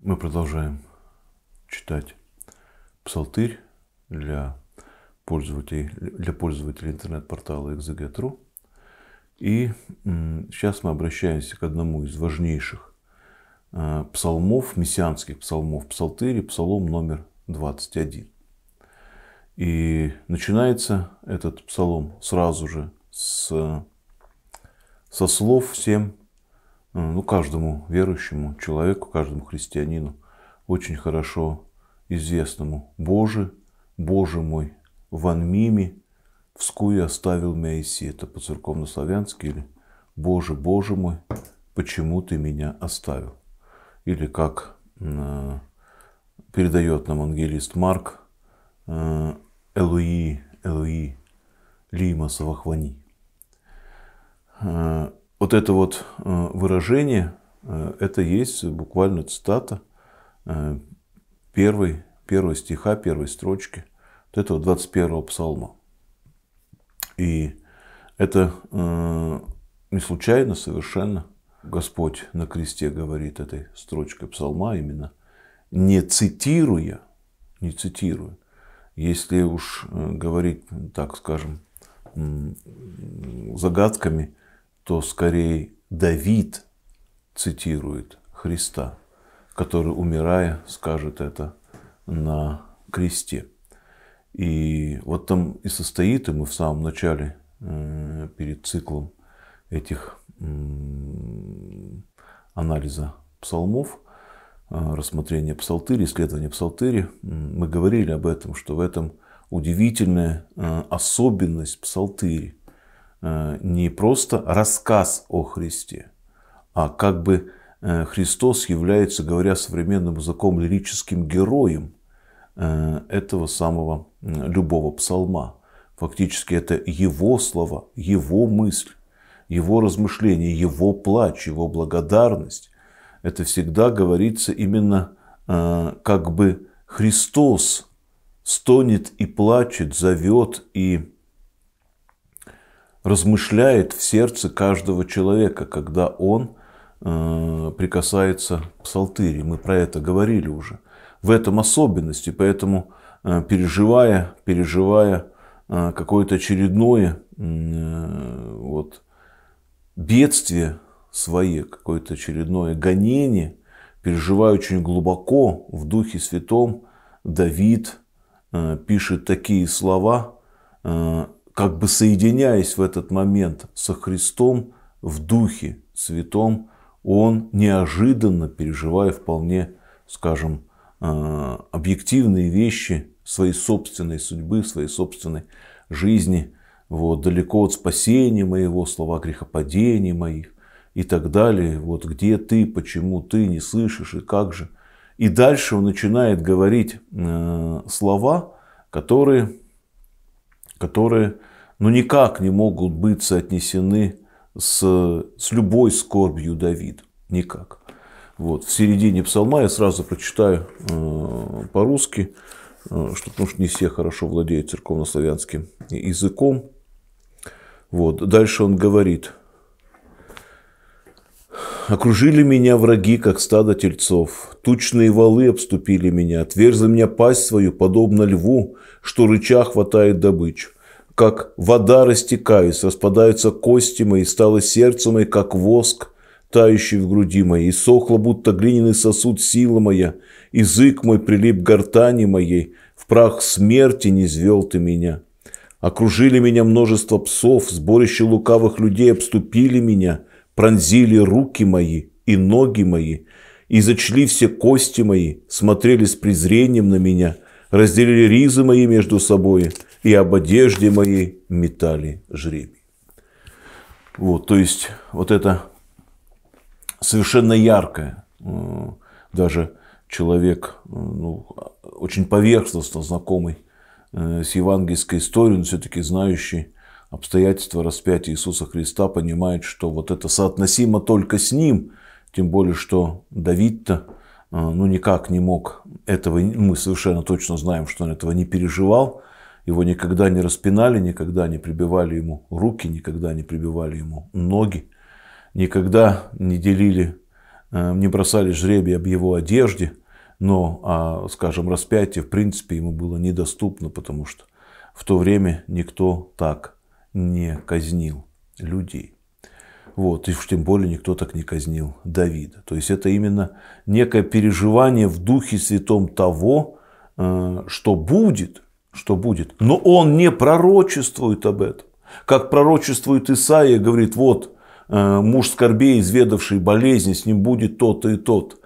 Мы продолжаем читать псалтырь для пользователей, для пользователей интернет-портала exeget.ru. И сейчас мы обращаемся к одному из важнейших э, псалмов, мессианских псалмов псалтыри, псалом номер 21. И начинается этот псалом сразу же с, э, со слов «Всем Э, ну, каждому верующему человеку, каждому христианину, очень хорошо известному «Боже, Боже мой, ван мими, вскуе оставил меня иси Это по-церковно-славянски или «Боже, Боже мой, почему ты меня оставил?» Или как э, передает нам ангелист Марк, э, «Элуи, Элуи, лима савахвани». Вот это вот э, выражение, э, это есть буквально цитата э, первой, первого стиха, первой строчки вот этого 21 псалма. И это не случайно совершенно Господь на кресте говорит этой строчкой псалма именно, не цитируя, не цитируя, если уж говорить, так скажем, загадками, то скорее Давид цитирует Христа, который, умирая, скажет это на кресте. И вот там и состоит, и мы в самом начале э, перед циклом этих анализа псалмов, э, рассмотрения псалтыри, исследования псалтыри, мы говорили об этом, что в этом удивительная э, особенность псалтыри, Э, не просто рассказ о Христе, а как бы э, Христос является, говоря современным языком, лирическим героем э, этого самого любого псалма. Фактически это его слова, его мысль, его размышления, его плач, его благодарность. Это всегда говорится именно как бы Христос стонет и плачет, зовет и размышляет в сердце каждого человека, когда он э, прикасается к псалтыре. Мы про это говорили уже. В этом особенности, поэтому э, переживая, переживая э, какое-то очередное вот, бедствие свое, какое-то очередное гонение, переживая очень глубоко в Духе Святом, Давид пишет такие слова, как бы соединяясь в этот момент со Христом в Духе Святом, он неожиданно, переживая вполне, скажем, э, объективные вещи своей собственной судьбы, своей собственной жизни, вот, далеко от спасения моего, слова грехопадения моих и так далее. Вот где ты, почему ты не слышишь и как же. И дальше он начинает говорить э, слова, которые, которые но никак не могут быть соотнесены с, с любой скорбью Давида. Никак. Вот, в середине псалма я сразу прочитаю э, по-русски, э, что, потому что не все хорошо владеют церковнославянским языком. Вот. Дальше он говорит. «Окружили меня враги, как стадо тельцов. Тучные валы обступили меня. Отверзли меня пасть свою, подобно льву, что рыча хватает добычу как вода растекаюсь, распадаются кости мои, стало сердце мое, как воск, тающий в груди моей, и сохло, будто глиняный сосуд сила моя, язык мой прилип к гортани моей, в прах смерти не звел ты меня. Окружили меня множество псов, сборище лукавых людей обступили меня, пронзили руки мои и ноги мои, и зачли все кости мои, смотрели с презрением на меня – разделили ризы мои между собой, и об одежде моей метали жребий. Вот, то есть, вот это совершенно яркое, даже человек ну, очень поверхностно знакомый э, с евангельской историей, но все-таки знающий обстоятельства распятия Иисуса Христа, понимает, что вот это соотносимо только с ним, тем более, что Давид-то а, ну, никак не мог этого, мы совершенно точно знаем, что он этого не переживал, его никогда не распинали, никогда не прибивали ему руки, никогда не прибивали ему ноги, никогда не делили, э, не бросали жребий об его одежде, но, а, скажем, распятие, в принципе, ему было недоступно, потому что в то время никто так не казнил людей. Вот, и уж тем более никто так не казнил Давида. То есть это именно некое переживание в духе святом того, э, что будет, что будет. Но он не пророчествует об этом. Как пророчествует Исаия, говорит, вот э, муж скорбей, изведавший болезни, с ним будет тот и тот.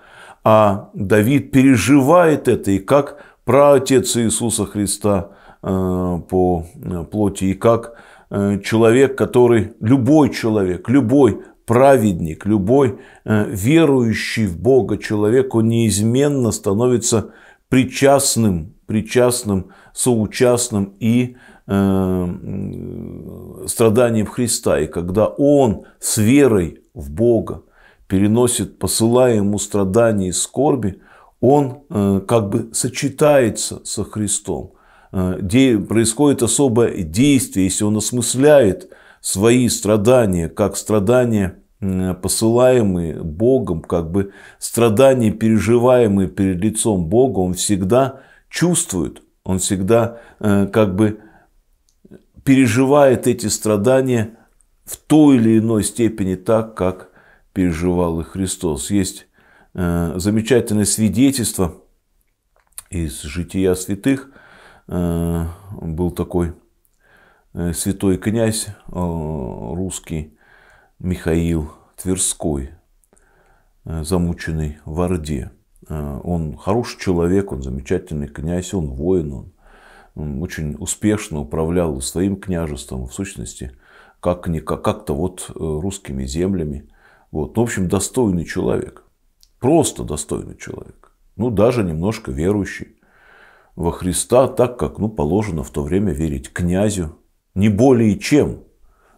А Давид переживает это, и как праотец Иисуса Христа э, по плоти, и как Э, человек, который, любой человек, любой праведник, любой э, верующий в Бога человек, он неизменно становится причастным, причастным, соучастным и э, страданиям Христа. И когда он с верой в Бога переносит, посылая ему страдания и скорби, он как бы сочетается со Христом – Э, происходит особое действие, если он осмысляет свои страдания, как страдания посылаемые Богом, как бы страдания, переживаемые перед лицом Бога, он всегда чувствует, он всегда э, как бы переживает эти страдания в той или иной степени так, как переживал их Христос. Есть э, замечательное свидетельство из жития святых – Э, был такой э, святой князь э, русский Михаил Тверской, замученный в Орде. Он хороший человек, он замечательный князь, он воин, он очень успешно управлял своим княжеством, в сущности, как как-то вот русскими землями. Вот. Ну, в общем, достойный человек. Просто достойный человек. Ну, даже немножко верующий во Христа так, как ну, положено в то время верить князю, не более чем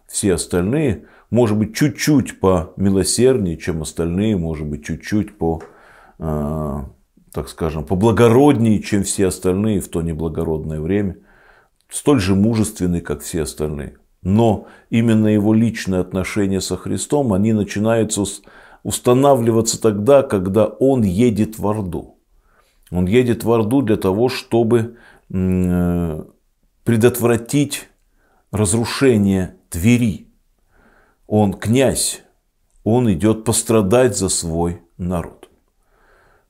все остальные, может быть, чуть-чуть по милосерднее, чем остальные, может быть, чуть-чуть по, э, так скажем, поблагороднее, чем все остальные в то неблагородное время, столь же мужественный, как все остальные. Но именно его личные отношения со Христом, они начинаются устанавливаться тогда, когда он едет в Орду. Он едет в Орду для того, чтобы э, предотвратить разрушение Твери. Он князь, он идет пострадать за свой народ.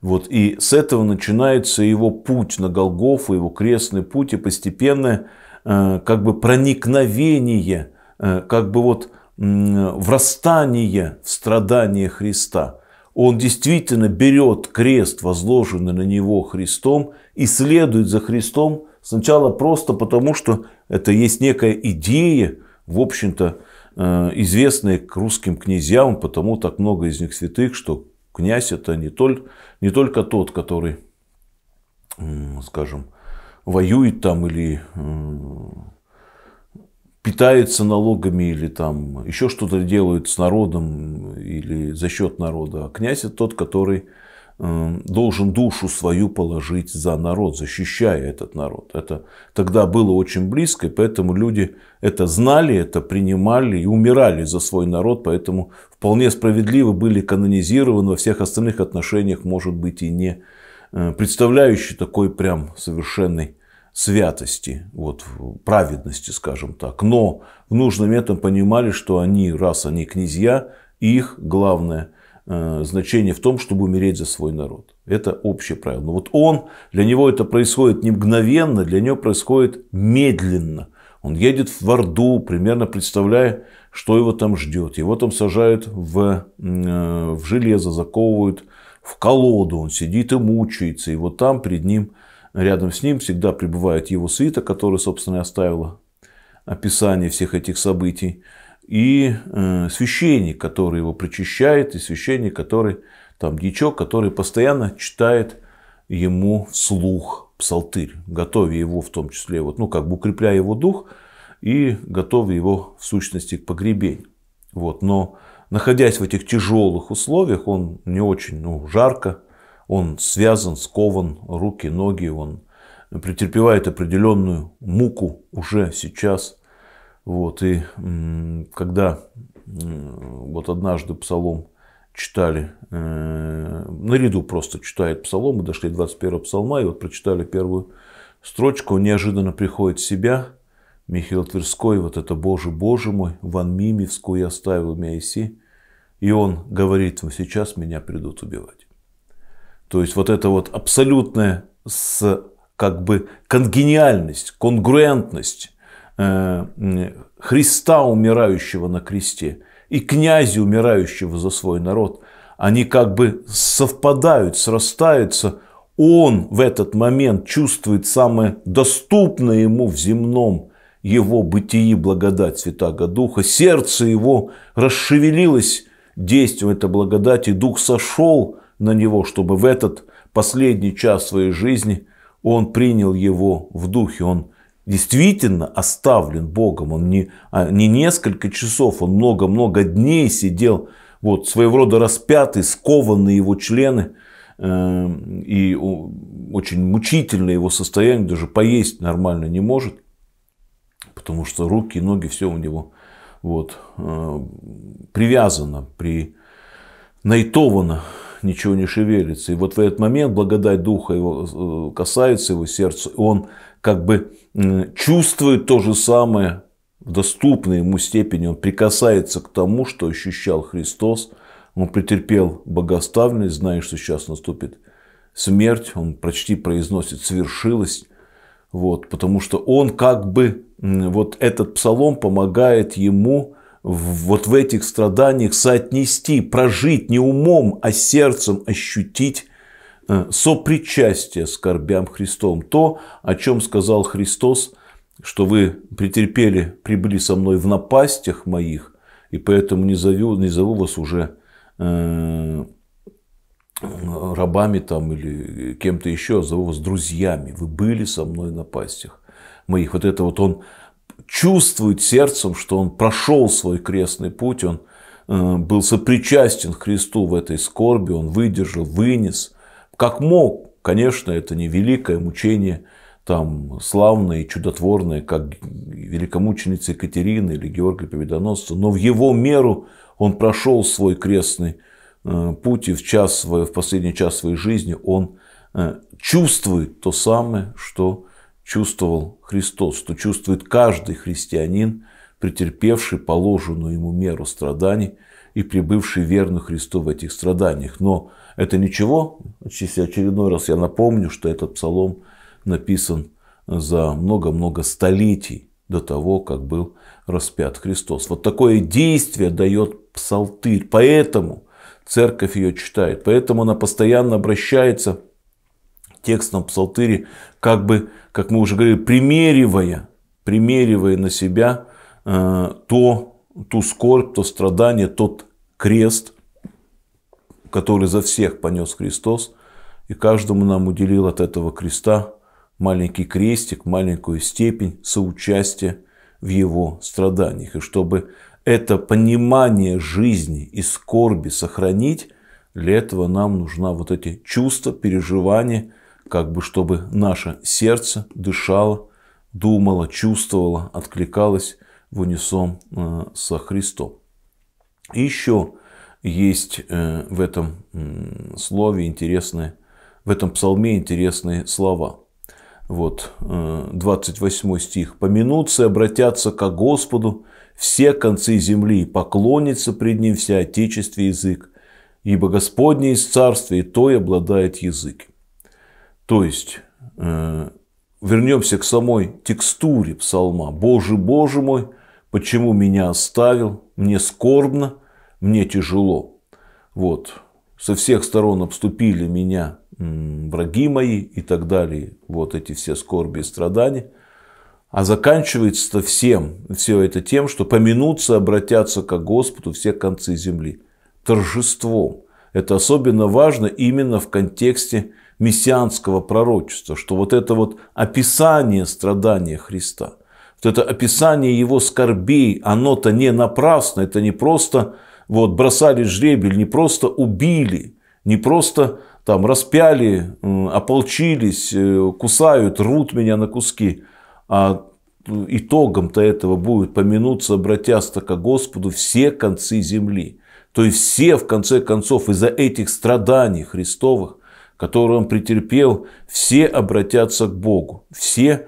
Вот, и с этого начинается его путь на Голгофу, его крестный путь и постепенное э, как бы проникновение, э, как бы вот врастание в страдания Христа – он действительно берет крест, возложенный на него Христом, и следует за Христом сначала просто потому, что это есть некая идея, в общем-то, э, известная к русским князьям, потому так много из них святых, что князь это не, только не только тот, который, скажем, воюет там или э, питается налогами или там еще что-то делают с народом или за счет народа. А князь это тот, который э, должен душу свою положить за народ, защищая этот народ. Это тогда было очень близко, и поэтому люди это знали, это принимали и умирали за свой народ, поэтому вполне справедливо были канонизированы во всех остальных отношениях, может быть, и не э, представляющий такой прям совершенный святости, вот, праведности, скажем так. Но в нужном этом понимали, что они, раз они князья, их главное э, значение в том, чтобы умереть за свой народ. Это общее правило. Но вот он, для него это происходит не мгновенно, для него происходит медленно. Он едет в Орду, примерно представляя, что его там ждет. Его там сажают в, э, в железо, заковывают в колоду. Он сидит и мучается. И вот там перед ним Рядом с ним всегда пребывает его свита, который, собственно, и оставила описание всех этих событий. И э, священник, который его причащает, и священник, который, там, дичок, который постоянно читает ему вслух псалтырь, готовя его в том числе, вот, ну, как бы укрепляя его дух и готовя его в сущности к погребению. Вот, но находясь в этих тяжелых условиях, он не очень ну, жарко, он связан, скован, руки, ноги, он претерпевает определенную муку уже сейчас. Вот, и когда вот однажды псалом читали, э, наряду просто читает псалом, мы дошли до 21 псалма, и вот прочитали первую строчку, он неожиданно приходит в себя, Михаил Тверской, вот это «Боже, Боже мой, ван Мимевскую я оставил Мяиси», и он говорит, сейчас меня придут убивать. То есть вот это вот абсолютная с, как бы конгениальность, конгруентность э, Христа, умирающего на кресте, и князя, умирающего за свой народ, они как бы совпадают, срастаются. Он в этот момент чувствует самое доступное ему в земном его бытии благодать Святаго Духа. Сердце его расшевелилось действием этой благодати. Дух сошел на него, чтобы в этот последний час своей жизни он принял его в духе. Он действительно оставлен Богом. Он не, а, не несколько часов, он много-много дней сидел, вот, своего рода распятый, скованные его члены. Э, и очень мучительное его состояние, даже поесть нормально не может, потому что руки и ноги, все у него вот, э, привязано, при, найтовано ничего не шевелится. И вот в этот момент благодать Духа его э, касается его сердца, и он как бы чувствует то же самое в доступной ему степени, он прикасается к тому, что ощущал Христос, он претерпел богоставленность, зная, что сейчас наступит смерть, он почти произносит «свершилось», вот, потому что он как бы, вот этот псалом помогает ему вот в этих страданиях соотнести, прожить не умом, а сердцем, ощутить э, сопричастие с корбям Христом. То, о чем сказал Христос, что вы претерпели, прибыли со мной в напастях моих, и поэтому не зову, не зову вас уже э, рабами там или кем-то еще, а зову вас друзьями. Вы были со мной в напастях моих. Вот это вот он чувствует сердцем, что он прошел свой крестный путь, он э, был сопричастен Христу в этой скорби, он выдержал, вынес, как мог. Конечно, это не великое мучение, там славное и чудотворное, как великомученица Екатерина или Георгий Победоносца, но в его меру он прошел свой крестный э, путь, и в, час, в последний час своей жизни он э, чувствует то самое, что чувствовал Христос, что чувствует каждый христианин, претерпевший положенную ему меру страданий и прибывший верно Христу в этих страданиях. Но это ничего, если очередной раз я напомню, что этот псалом написан за много-много столетий до того, как был распят Христос. Вот такое действие дает псалтырь. Поэтому церковь ее читает. Поэтому она постоянно обращается текстом псалтыри, как бы, как мы уже говорили, примеривая, примеривая на себя э, то, ту скорбь, то страдание, тот крест, который за всех понес Христос, и каждому нам уделил от этого креста маленький крестик, маленькую степень соучастия в его страданиях. И чтобы это понимание жизни и скорби сохранить, для этого нам нужна вот эти чувства, переживания, как бы чтобы наше сердце дышало, думало, чувствовало, откликалось в унисон э, со Христом. еще есть э, в этом слове интересные, в этом псалме интересные слова. Вот 28 э, стих. «Помянутся и обратятся к Господу все концы земли, поклонится пред Ним вся отечестве язык, ибо Господне из царствия и той обладает язык». То есть, э, вернемся к самой текстуре псалма. «Боже, Боже мой, почему меня оставил? Мне скорбно, мне тяжело». Вот. Со всех сторон обступили меня враги мои и так далее. Вот эти все скорби и страдания. А заканчивается всем, все это тем, что поминутся, обратятся к Господу все концы земли. Торжеством. Это особенно важно именно в контексте мессианского пророчества, что вот это вот описание страдания Христа, вот это описание его скорбей, оно-то не напрасно, это не просто вот бросали жребель, не просто убили, не просто там распяли, ополчились, э, кусают, рут меня на куски, а итогом-то этого будет помянуться, обратясь-то к Господу, все концы земли. То есть все, в конце концов, из-за этих страданий Христовых, которые он претерпел, все обратятся к Богу, все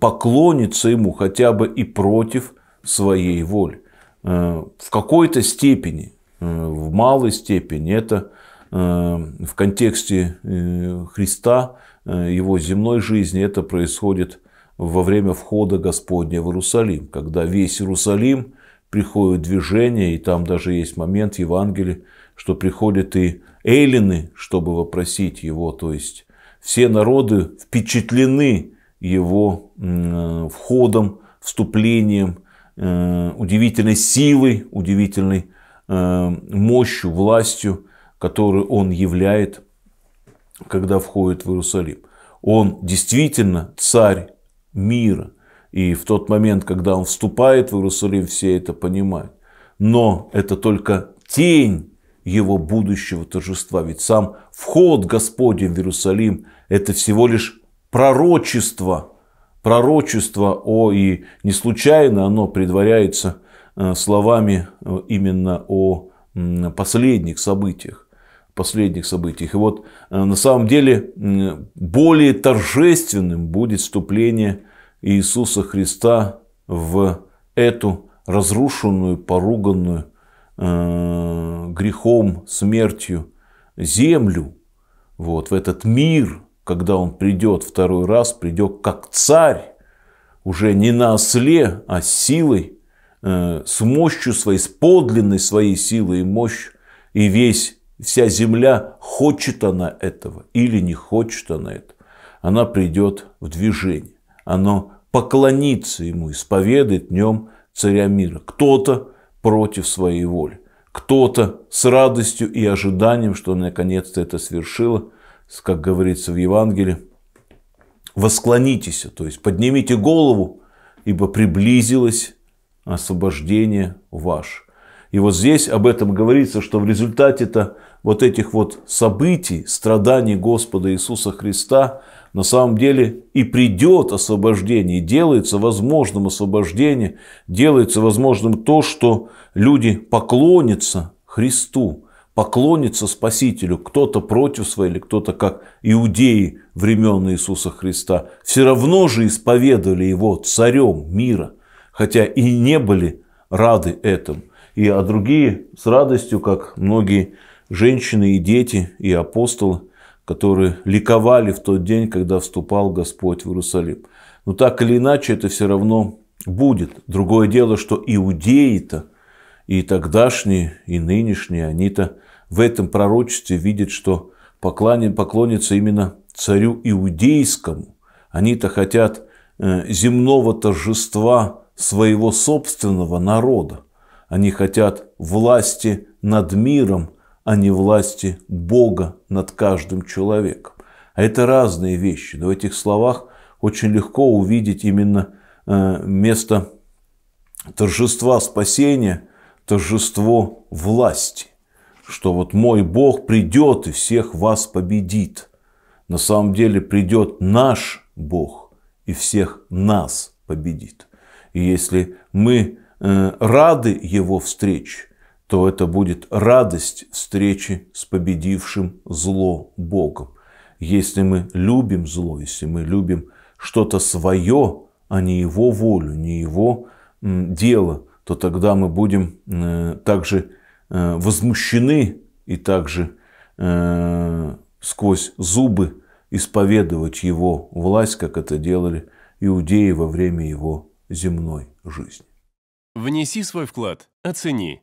поклонятся Ему хотя бы и против своей воли. Э, в какой-то степени, э, в малой степени, это э, в контексте Христа, его земной жизни, это происходит во время входа Господня в Иерусалим, когда весь Иерусалим приходит движение, и там даже есть момент в Евангелии, что приходят и эллины, чтобы вопросить его, то есть все народы впечатлены его э, входом, вступлением, э, удивительной силой, удивительной э, мощью, властью, которую он являет, когда входит в Иерусалим. Он действительно царь мира. И в тот момент, когда он вступает в Иерусалим, все это понимают. Но это только тень его будущего торжества. Ведь сам вход Господень в Иерусалим – это всего лишь пророчество. Пророчество, о, и не случайно оно предваряется э, словами э, именно о последних событиях. Последних событиях. И вот э, на самом деле более торжественным будет вступление Иисуса Христа в эту разрушенную, поруганную э, грехом, смертью землю, вот, в этот мир, когда он придет второй раз, придет как царь, уже не на осле, а с силой, э, с мощью своей, с подлинной своей силой и мощью, и весь, вся земля, хочет она этого или не хочет она этого, она придет в движение оно поклонится ему, исповедает днем царя мира. Кто-то против своей воли, кто-то с радостью и ожиданием, что наконец-то это свершило, как говорится в Евангелии, восклонитесь, то есть поднимите голову, ибо приблизилось освобождение ваше. И вот здесь об этом говорится, что в результате-то вот этих вот событий, страданий Господа Иисуса Христа – на самом деле и придет освобождение, делается возможным освобождение, делается возможным то, что люди поклонятся Христу, поклонятся Спасителю, кто-то против своей, или кто-то как иудеи времен Иисуса Христа, все равно же исповедовали его царем мира, хотя и не были рады этому. И, а другие с радостью, как многие женщины и дети и апостолы, которые ликовали в тот день, когда вступал Господь в Иерусалим. Но так или иначе это все равно будет. Другое дело, что иудеи-то, и тогдашние, и нынешние, они-то в этом пророчестве видят, что поклонятся именно царю иудейскому. Они-то хотят э, земного торжества своего собственного народа. Они хотят власти над миром, а не власти Бога над каждым человеком. А это разные вещи. Но в этих словах очень легко увидеть именно э, место торжества спасения, торжество власти. Что вот мой Бог придет и всех вас победит. На самом деле придет наш Бог и всех нас победит. И если мы э, рады Его встрече, то это будет радость встречи с победившим зло Богом. Если мы любим зло, если мы любим что-то свое, а не его волю, не его дело, то тогда мы будем э, также э, возмущены и также э, сквозь зубы исповедовать его власть, как это делали иудеи во время его земной жизни. Внеси свой вклад, оцени